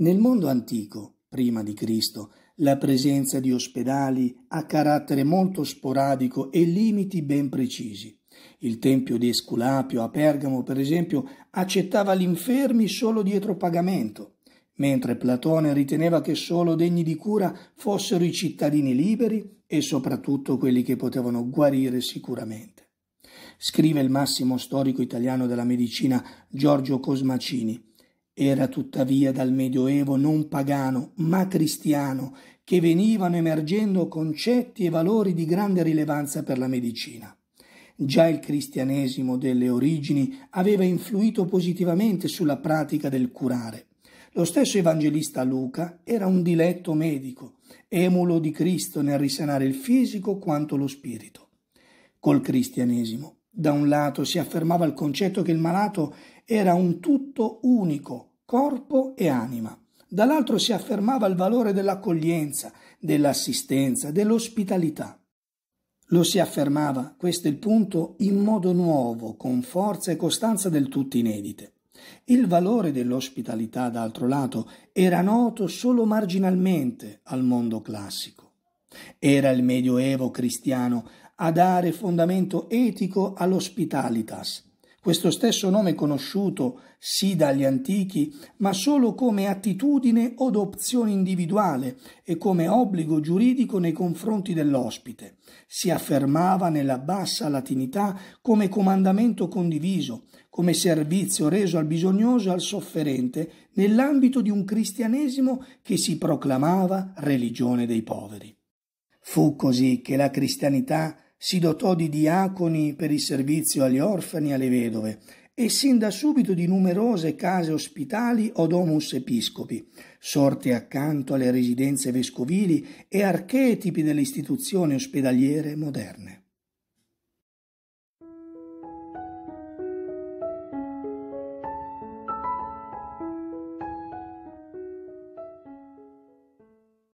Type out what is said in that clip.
Nel mondo antico, prima di Cristo, la presenza di ospedali ha carattere molto sporadico e limiti ben precisi. Il tempio di Esculapio a Pergamo, per esempio, accettava gli infermi solo dietro pagamento, mentre Platone riteneva che solo degni di cura fossero i cittadini liberi e soprattutto quelli che potevano guarire sicuramente. Scrive il massimo storico italiano della medicina Giorgio Cosmacini, era tuttavia dal Medioevo non pagano, ma cristiano, che venivano emergendo concetti e valori di grande rilevanza per la medicina. Già il cristianesimo delle origini aveva influito positivamente sulla pratica del curare. Lo stesso evangelista Luca era un diletto medico, emulo di Cristo nel risanare il fisico quanto lo spirito. Col cristianesimo, da un lato si affermava il concetto che il malato era un tutto unico, corpo e anima. Dall'altro si affermava il valore dell'accoglienza, dell'assistenza, dell'ospitalità. Lo si affermava, questo è il punto, in modo nuovo, con forza e costanza del tutto inedite. Il valore dell'ospitalità, d'altro lato, era noto solo marginalmente al mondo classico. Era il Medioevo cristiano a dare fondamento etico all'ospitalitas, questo stesso nome conosciuto sì dagli antichi, ma solo come attitudine od opzione individuale e come obbligo giuridico nei confronti dell'ospite. Si affermava nella bassa latinità come comandamento condiviso, come servizio reso al bisognoso e al sofferente nell'ambito di un cristianesimo che si proclamava religione dei poveri. Fu così che la cristianità si dotò di diaconi per il servizio agli orfani e alle vedove e sin da subito di numerose case ospitali o domus episcopi, sorte accanto alle residenze vescovili e archetipi delle istituzioni ospedaliere moderne.